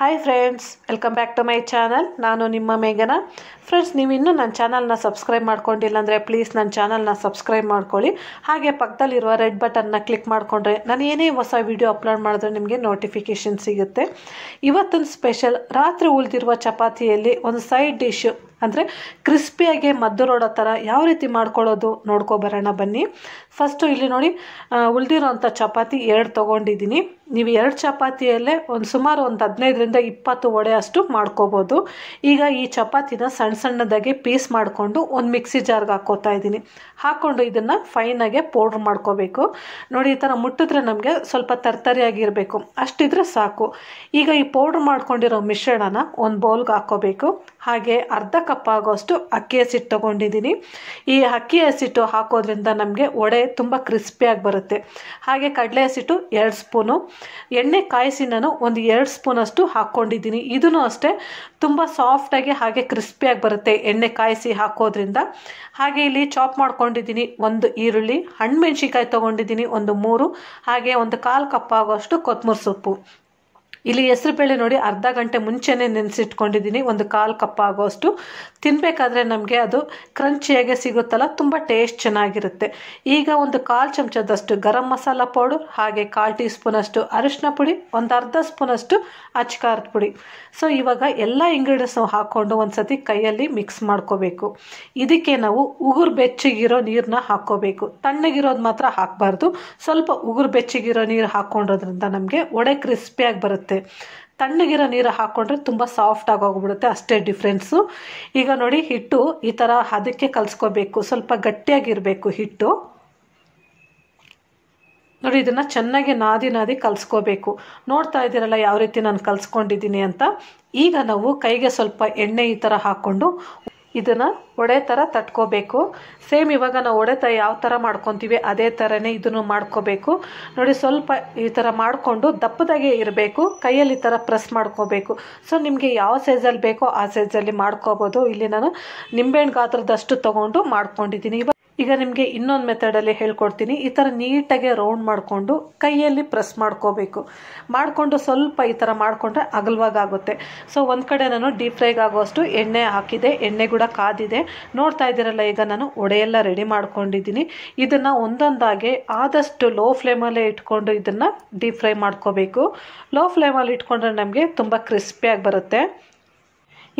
hi friends welcome back to my channel ನಾನು ನಿಮ್ಮ ಮೇಘನ friends ನೀವು ಇನ್ನೂ ನನ್ನ ಚಾನಲ್ನ ಸಬ್ಸ್ಕ್ರೈಬ್ ಮಾಡ್ಕೊಂಡಿಲ್ಲ ಅಂದರೆ ಪ್ಲೀಸ್ ನನ್ನ ಚಾನಲ್ನ ಸಬ್ಸ್ಕ್ರೈಬ್ ಮಾಡ್ಕೊಳ್ಳಿ ಹಾಗೆ ಪಕ್ಕದಲ್ಲಿರುವ ರೆಡ್ ಬಟನ್ನ ಕ್ಲಿಕ್ ಮಾಡಿಕೊಂಡ್ರೆ ನಾನು ಏನೇ ಹೊಸ ವೀಡಿಯೋ ಅಪ್ಲೋಡ್ ಮಾಡಿದ್ರೆ ನಿಮಗೆ ನೋಟಿಫಿಕೇಷನ್ ಸಿಗುತ್ತೆ ಇವತ್ತಿನ ಸ್ಪೆಷಲ್ ರಾತ್ರಿ ಉಳಿದಿರುವ ಚಪಾತಿಯಲ್ಲಿ ಒಂದು ಸೈಡ್ ಡಿಶ್ ಅಂದರೆ ಕ್ರಿಸ್ಪಿಯಾಗಿ ಮದ್ದು ರೋಡೋ ಥರ ಯಾವ ರೀತಿ ಮಾಡ್ಕೊಳ್ಳೋದು ನೋಡ್ಕೊಬರೋಣ ಬನ್ನಿ ಫಸ್ಟು ಇಲ್ಲಿ ನೋಡಿ ಉಳಿದಿರೋವಂಥ ಚಪಾತಿ ಎರಡು ತೊಗೊಂಡಿದ್ದೀನಿ ನೀವು ಎರಡು ಚಪಾತಿಯಲ್ಲೇ ಒಂದು ಸುಮಾರು ಒಂದು ಹದಿನೈದರಿಂದ ಇಪ್ಪತ್ತು ವಡೆ ಅಷ್ಟು ಮಾಡ್ಕೋಬೋದು ಈಗ ಈ ಚಪಾತಿನ ಸಣ್ಣ ಸಣ್ಣದಾಗಿ ಪೀಸ್ ಮಾಡಿಕೊಂಡು ಒಂದು ಮಿಕ್ಸಿ ಜಾರ್ಗೆ ಹಾಕೋತಾ ಇದ್ದೀನಿ ಹಾಕ್ಕೊಂಡು ಇದನ್ನು ಫೈನಾಗೆ ಪೌಡ್ರ್ ಮಾಡ್ಕೋಬೇಕು ನೋಡಿ ಈ ಥರ ಮುಟ್ಟಿದ್ರೆ ನಮಗೆ ಸ್ವಲ್ಪ ತರ್ತರಿಯಾಗಿರಬೇಕು ಅಷ್ಟಿದ್ರೆ ಸಾಕು ಈಗ ಈ ಪೌಡ್ರ್ ಮಾಡ್ಕೊಂಡಿರೋ ಮಿಶ್ರಣನ ಒಂದು ಬೌಲ್ಗೆ ಹಾಕೋಬೇಕು ಹಾಗೆ ಅರ್ಧ ಕಪ್ ಆಗೋಷ್ಟು ಅಕ್ಕಿ ಹಸಿಟ್ಟು ತೊಗೊಂಡಿದ್ದೀನಿ ಈ ಅಕ್ಕಿ ಹಸಿಟ್ಟು ಹಾಕೋದ್ರಿಂದ ನಮಗೆ ವಡೆ ತುಂಬ ಕ್ರಿಸ್ಪಿಯಾಗಿ ಬರುತ್ತೆ ಹಾಗೆ ಕಡಲೆ ಹಸಿಟ್ಟು ಎರಡು ಸ್ಪೂನು ಎಣ್ಣೆ ಕಾಯಿಸಿ ನಾನು ಒಂದು ಎರಡು ಸ್ಪೂನಷ್ಟು ಹಾಕ್ಕೊಂಡಿದ್ದೀನಿ ಇದನ್ನು ಅಷ್ಟೇ ತುಂಬ ಸಾಫ್ಟಾಗಿ ಹಾಗೆ ಕ್ರಿಸ್ಪಿಯಾಗಿ ಬರುತ್ತೆ ಎಣ್ಣೆ ಕಾಯಿಸಿ ಹಾಕೋದ್ರಿಂದ ಹಾಗೆ ಇಲ್ಲಿ ಚಾಪ್ ಮಾಡ್ಕೊಂಡಿದ್ದೀನಿ ಒಂದು ಈರುಳ್ಳಿ ಹಣ್ಣು ಮೆಣಸಿಕಾಯಿ ತೊಗೊಂಡಿದ್ದೀನಿ ಒಂದು ಮೂರು ಹಾಗೆ ಒಂದು ಕಾಲು ಕಪ್ ಆಗೋಷ್ಟು ಕೊತ್ತಂಬರಿ ಸೊಪ್ಪು ಇಲ್ಲಿ ಹೆಸರುಬೇಳೆ ಬೇಳೆ ನೋಡಿ ಅರ್ಧ ಗಂಟೆ ಮುಂಚೆನೇ ನೆನೆಸಿಟ್ಕೊಂಡಿದ್ದೀನಿ ಒಂದು ಕಾಲು ಕಪ್ ಆಗೋಷ್ಟು ತಿನ್ನಬೇಕಾದ್ರೆ ನಮಗೆ ಅದು ಕ್ರಂಚಿಯಾಗೆ ಸಿಗುತ್ತಲ್ಲ ತುಂಬ ಟೇಸ್ಟ್ ಚೆನ್ನಾಗಿರುತ್ತೆ ಈಗ ಒಂದು ಕಾಲು ಚಮಚದಷ್ಟು ಗರಂ ಮಸಾಲ ಪೌಡರ್ ಹಾಗೆ ಕಾಲು ಟೀ ಸ್ಪೂನಷ್ಟು ಅರಿಶಿನ ಪುಡಿ ಒಂದು ಅರ್ಧ ಸ್ಪೂನಷ್ಟು ಅಚ್ಕಾರದ ಪುಡಿ ಸೊ ಇವಾಗ ಎಲ್ಲ ಇಂಗ್ರೀಡಿಯೆಂಟ್ಸ್ ಹಾಕ್ಕೊಂಡು ಒಂದು ಸತಿ ಕೈಯಲ್ಲಿ ಮಿಕ್ಸ್ ಮಾಡ್ಕೋಬೇಕು ಇದಕ್ಕೆ ನಾವು ಉಗುರು ಬೆಚ್ಚಗಿರೋ ನೀರನ್ನ ಹಾಕ್ಕೋಬೇಕು ತಣ್ಣಗಿರೋದು ಮಾತ್ರ ಹಾಕಬಾರ್ದು ಸ್ವಲ್ಪ ಉಗುರು ಬೆಚ್ಚಗಿರೋ ನೀರು ಹಾಕ್ಕೊಂಡಿರೋದ್ರಿಂದ ನಮಗೆ ಒಡೆ ಕ್ರಿಸ್ಪಿಯಾಗಿ ಬರುತ್ತೆ ತಣ್ಣಗಿರೋ ನೀರು ಹಾಕ್ಕೊಂಡ್ರೆ ತುಂಬ ಸಾಫ್ಟ್ ಹೋಗ್ಬಿಡುತ್ತೆ ಅಷ್ಟೇ ಡಿಫ್ರೆನ್ಸು ಈಗ ನೋಡಿ ಹಿಟ್ಟು ಈ ಥರ ಅದಕ್ಕೆ ಕಲಿಸ್ಕೋಬೇಕು ಸ್ವಲ್ಪ ಗಟ್ಟಿಯಾಗಿರಬೇಕು ಹಿಟ್ಟು ನೋಡಿ ಇದನ್ನು ಚೆನ್ನಾಗಿ ನಾದಿ ನಾದಿ ಕಲಿಸ್ಕೋಬೇಕು ನೋಡ್ತಾ ಇದ್ದೀರಲ್ಲ ಯಾವ ರೀತಿ ನಾನು ಕಲಿಸ್ಕೊಂಡಿದ್ದೀನಿ ಅಂತ ಈಗ ನಾವು ಕೈಗೆ ಸ್ವಲ್ಪ ಎಣ್ಣೆ ಈ ಥರ ಹಾಕ್ಕೊಂಡು ಇದನ್ನು ಒಡೆ ಥರ ತಟ್ಕೋಬೇಕು ಸೇಮ್ ಇವಾಗ ನಾವು ಒಡೆ ತ ಯಾವ ಥರ ಮಾಡ್ಕೊತೀವಿ ಅದೇ ಥರನೇ ಇದನ್ನು ಮಾಡ್ಕೋಬೇಕು ನೋಡಿ ಸ್ವಲ್ಪ ಈ ಥರ ಮಾಡಿಕೊಂಡು ದಪ್ಪದಾಗೆ ಇರಬೇಕು ಕೈಯಲ್ಲಿ ಈ ಥರ ಪ್ರೆಸ್ ಮಾಡ್ಕೋಬೇಕು ಸೊ ನಿಮಗೆ ಯಾವ ಸೈಜಲ್ಲಿ ಬೇಕೋ ಆ ಸೈಜಲ್ಲಿ ಮಾಡ್ಕೋಬೋದು ಇಲ್ಲಿ ನಾನು ನಿಂಬೆಹಣ್ಣು ಗಾತ್ರದಷ್ಟು ತೊಗೊಂಡು ಮಾಡ್ಕೊಂಡಿದ್ದೀನಿ ಇವಾಗ ಈಗ ನಿಮಗೆ ಇನ್ನೊಂದು ಮೆಥಡಲ್ಲಿ ಹೇಳ್ಕೊಡ್ತೀನಿ ಈ ಥರ ನೀಟಾಗಿ ರೌಂಡ್ ಮಾಡಿಕೊಂಡು ಕೈಯಲ್ಲಿ ಪ್ರೆಸ್ ಮಾಡ್ಕೋಬೇಕು ಮಾಡಿಕೊಂಡು ಸ್ವಲ್ಪ ಈ ಥರ ಮಾಡಿಕೊಂಡ್ರೆ ಅಗಲವಾಗುತ್ತೆ ಸೊ ಒಂದು ಕಡೆ ನಾನು ಡೀಪ್ ಫ್ರೈಗೆ ಆಗೋಷ್ಟು ಎಣ್ಣೆ ಹಾಕಿದೆ ಎಣ್ಣೆ ಕೂಡ ಕಾದಿದೆ ನೋಡ್ತಾ ಇದ್ದೀರಲ್ಲ ಈಗ ನಾನು ಒಡೆಯೆಲ್ಲ ರೆಡಿ ಮಾಡ್ಕೊಂಡಿದ್ದೀನಿ ಇದನ್ನು ಒಂದೊಂದಾಗಿ ಆದಷ್ಟು ಲೋ ಫ್ಲೇಮಲ್ಲೇ ಇಟ್ಕೊಂಡು ಇದನ್ನು ಡೀಪ್ ಫ್ರೈ ಮಾಡ್ಕೋಬೇಕು ಲೋ ಫ್ಲೇಮಲ್ಲಿ ಇಟ್ಕೊಂಡ್ರೆ ನಮಗೆ ತುಂಬ ಕ್ರಿಸ್ಪಿಯಾಗಿ ಬರುತ್ತೆ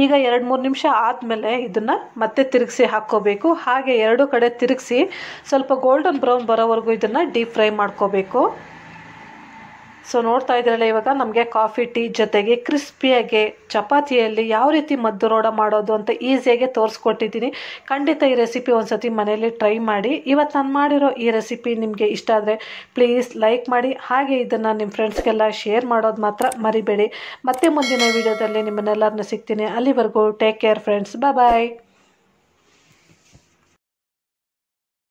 ಈಗ ಎರಡು ಮೂರು ನಿಮಿಷ ಆದಮೇಲೆ ಇದನ್ನು ಮತ್ತೆ ತಿರುಗಿಸಿ ಹಾಕ್ಕೋಬೇಕು ಹಾಗೆ ಎರಡು ಕಡೆ ತಿರುಗಿಸಿ ಸ್ವಲ್ಪ ಗೋಲ್ಡನ್ ಬ್ರೌನ್ ಬರೋವರೆಗೂ ಇದನ್ನು ಡೀಪ್ ಫ್ರೈ ಮಾಡ್ಕೋಬೇಕು ಸೊ ನೋಡ್ತಾ ಇದ್ರಲ್ಲ ಇವಾಗ ನಮಗೆ ಕಾಫಿ ಟೀ ಜೊತೆಗೆ ಕ್ರಿಸ್ಪಿಯಾಗಿ ಚಪಾತಿಯಲ್ಲಿ ಯಾವ ರೀತಿ ಮದ್ದು ರೋಡ ಮಾಡೋದು ಅಂತ ಈಸಿಯಾಗಿ ತೋರಿಸ್ಕೊಟ್ಟಿದ್ದೀನಿ ಖಂಡಿತ ಈ ರೆಸಿಪಿ ಒಂದು ಸತಿ ಮನೆಯಲ್ಲಿ ಟ್ರೈ ಮಾಡಿ ಇವತ್ತು ನಾನು ಮಾಡಿರೋ ಈ ರೆಸಿಪಿ ನಿಮಗೆ ಇಷ್ಟ ಆದರೆ ಪ್ಲೀಸ್ ಲೈಕ್ ಮಾಡಿ ಹಾಗೆ ಇದನ್ನು ನಿಮ್ಮ ಫ್ರೆಂಡ್ಸ್ಗೆಲ್ಲ ಶೇರ್ ಮಾಡೋದು ಮಾತ್ರ ಮರಿಬೇಡಿ ಮತ್ತೆ ಮುಂದಿನ ವೀಡಿಯೋದಲ್ಲಿ ನಿಮ್ಮನ್ನೆಲ್ಲರನ್ನೂ ಸಿಗ್ತೀನಿ ಅಲ್ಲಿವರೆಗೂ ಟೇಕ್ ಕೇರ್ ಫ್ರೆಂಡ್ಸ್ ಬಾಯ್